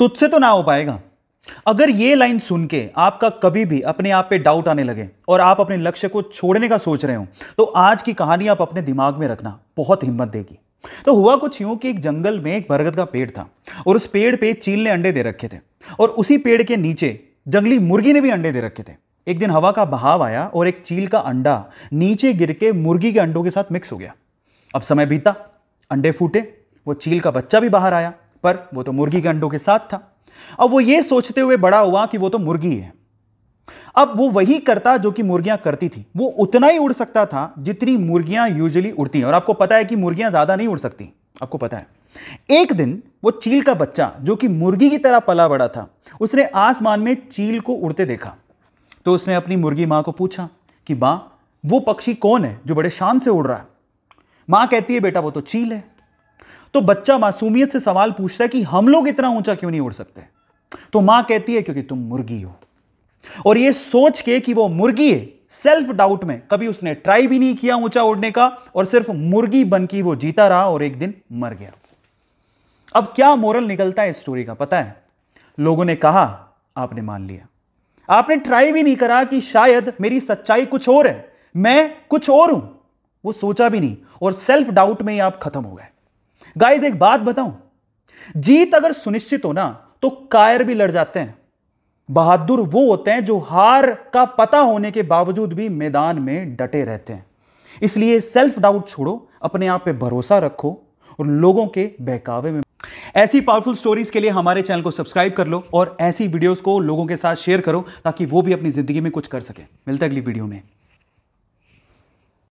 तुझसे तो ना हो पाएगा अगर ये लाइन सुन के आपका कभी भी अपने आप पे डाउट आने लगे और आप अपने लक्ष्य को छोड़ने का सोच रहे हो तो आज की कहानी आप अपने दिमाग में रखना बहुत हिम्मत देगी तो हुआ कुछ यूं कि एक जंगल में एक बरगद का पेड़ था और उस पेड़ पे चील ने अंडे दे रखे थे और उसी पेड़ के नीचे जंगली मुर्गी ने भी अंडे दे रखे थे एक दिन हवा का बहाव आया और एक चील का अंडा नीचे गिर के मुर्गी के अंडों के साथ मिक्स हो गया अब समय बीता अंडे फूटे वो चील का बच्चा भी बाहर आया पर वो तो मुर्गी के अंडों के साथ था अब वो ये सोचते हुए बड़ा हुआ कि वो तो मुर्गी है अब वो वही करता जो कि मुर्गियां करती थी वो उतना ही उड़ सकता था जितनी मुर्गियां यूजली उड़ती हैं और आपको पता है कि मुर्गियां ज्यादा नहीं उड़ सकती आपको पता है एक दिन वो चील का बच्चा जो कि मुर्गी की तरह पला बड़ा था उसने आसमान में चील को उड़ते देखा तो उसने अपनी मुर्गी मां को पूछा कि मां वो पक्षी कौन है जो बड़े शान से उड़ रहा है मां कहती है बेटा वो तो चील है तो बच्चा मासूमियत से सवाल पूछता है कि हम लोग इतना ऊंचा क्यों नहीं उड़ सकते तो मां कहती है क्योंकि तुम मुर्गी हो और यह सोच के कि वो मुर्गी है सेल्फ डाउट में कभी उसने ट्राई भी नहीं किया ऊंचा उड़ने का और सिर्फ मुर्गी बन की वो जीता रहा और एक दिन मर गया अब क्या मोरल निकलता है इस स्टोरी का पता है लोगों ने कहा आपने मान लिया आपने ट्राई भी नहीं करा कि शायद मेरी सच्चाई कुछ और है मैं कुछ और हूं वो सोचा भी नहीं और सेल्फ डाउट में ही आप खत्म हो गए गाइस एक बात बताऊं जीत अगर सुनिश्चित हो ना तो कायर भी लड़ जाते हैं बहादुर वो होते हैं जो हार का पता होने के बावजूद भी मैदान में डटे रहते हैं इसलिए सेल्फ डाउट छोड़ो अपने आप पे भरोसा रखो और लोगों के बहकावे में ऐसी पावरफुल स्टोरीज के लिए हमारे चैनल को सब्सक्राइब कर लो और ऐसी वीडियोस को लोगों के साथ शेयर करो ताकि वो भी अपनी जिंदगी में कुछ कर सके मिलते अगली वीडियो में